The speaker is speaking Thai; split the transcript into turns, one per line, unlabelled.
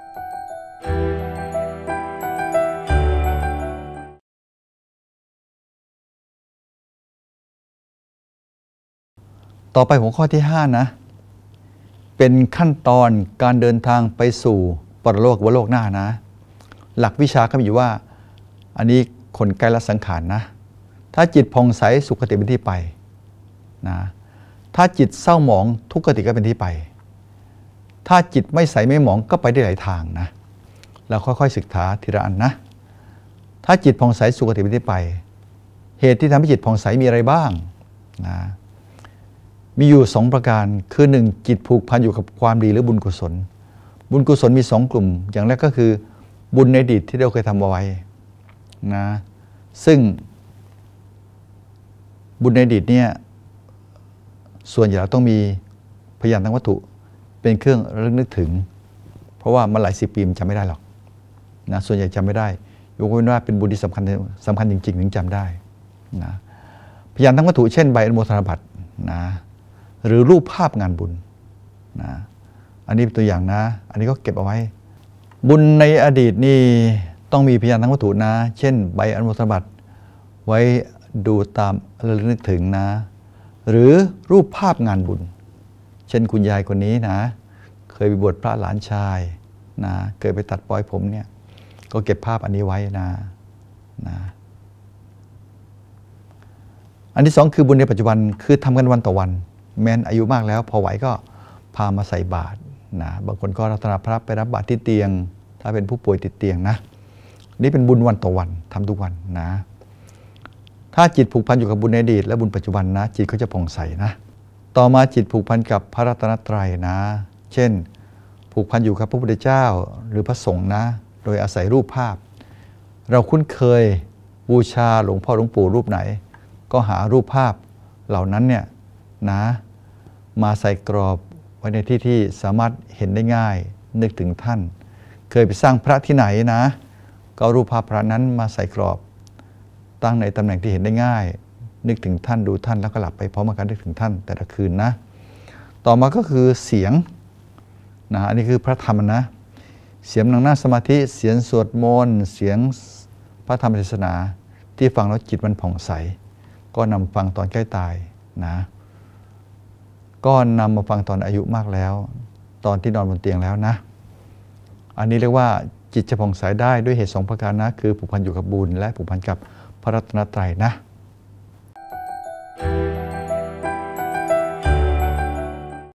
ต่อไปหัวข้อที่ 5 นะ เป็นขั้นตอนการเดินทางไปสู่ปรโลกวโลกหน้านะ หลักวิชาก็มีอยู่ว่า อันนี้คนใกล้ละสังขารนะ ถ้าจิตผ่องใสสุขติเป็นที่ไป นะ ถ้าจิตเศร้าหมองทุกขติก็เป็นที่ไปถ้าจิตไม่ใส ไม่หมองก็ไปได้หลายทางนะเราค่อยๆศึกษาทีละอันนะถ้าจิตผ่องใส สุขติวิธีไป เหตุที่ทำให้จิตผ่องใส มีอะไรบ้างนะมีอยู่สองประการคือหนึ่งจิตผูกพันอยู่กับความดีหรือบุญกุศล บุญกุศลมีสองกลุ่ม อย่างแรกก็คือบุญในอดีตที่เราเคยทำเอาไว้นะซึ่งบุญในอดีตเนี่ยส่วนใหญ่เราต้องมีพยานทางวัตถุเป็นเครื่องระลึกนึกถึง เพราะว่ามันหลายสิบปีมันจำไม่ได้หรอกนะส่วนใหญ่จำไม่ได้ยกเว้นว่าเป็นบุญที่สำคัญสำคัญจริงๆถึงจำได้นะพยานทั้งวัตถุเช่นใบอนุโมทนาบัตรนะหรือรูปภาพงานบุญนะอันนี้เป็นตัวอย่างนะ อันนี้ก็เก็บเอาไว้ บุญในอดีตนี่ต้องมีพยานทั้งวัตถุนะ เช่น ใบอนุโมทนาบัตรไว้ดูตามระลึกนึกถึงนะ หรือรูปภาพงานบุญเช่นคุณยายคนนี้นะเคยไปบวชพระหลานชายนะเคยไปตัดปลอยผมเนี่ยก็เก็บภาพอันนี้ไว้นะนะอันที่สองคือบุญในปัจจุบันคือทำกันวันต่อวัน แม้นอายุมากแล้วพอไหวก็พามาใส่บาตรนะบางคนก็รัตนาพระไปรับบาตรที่เตียง ถ้าเป็นผู้ป่วยติดเตียงนะนี่เป็นบุญวันต่อวันทำทุกวันนะ ถ้าจิตผูกพันอยู่กับบุญในอดีตและบุญปัจจุบันนะจิตก็จะผ่องใสนะต่อมาจิตผูกพันกับพระรัตนตรัยนะ เช่น ผูกพันอยู่กับพระพุทธเจ้าหรือพระสงฆ์นะ โดยอาศัยรูปภาพ เราคุ้นเคยบูชาหลวงพ่อหลวงปู่รูปไหน ก็หารูปภาพเหล่านั้นเนี่ยนะ มาใส่กรอบไว้ในที่ที่สามารถเห็นได้ง่ายนึกถึงท่าน เคยไปสร้างพระที่ไหนนะ ก็รูปภาพพระนั้นมาใส่กรอบตั้งในตำแหน่งที่เห็นได้ง่ายนึกถึงท่านดูท่านแล้วก็หลับไปพร้อมกันนึกถึงท่านแต่ละคืนนะ ต่อมาก็คือเสียงนะอันนี้คือพระธรรมนะ เสียงนังหน้าสมาธิเสียงสวดมนต์เสียงพระธรรมเทศนา ที่ฟังแล้วจิตมันผ่องใส ก็นำฟังตอนใกล้ตายนะก็นำมาฟังตอนอายุมากแล้ว ตอนที่นอนบนเตียงแล้วนะ อันนี้เรียกว่าจิตจะผ่องใสได้ด้วยเหตุสองประการนะ คือผูกพันอยู่กับบุญ และผูกพันกับพระรัตนตรัยนะ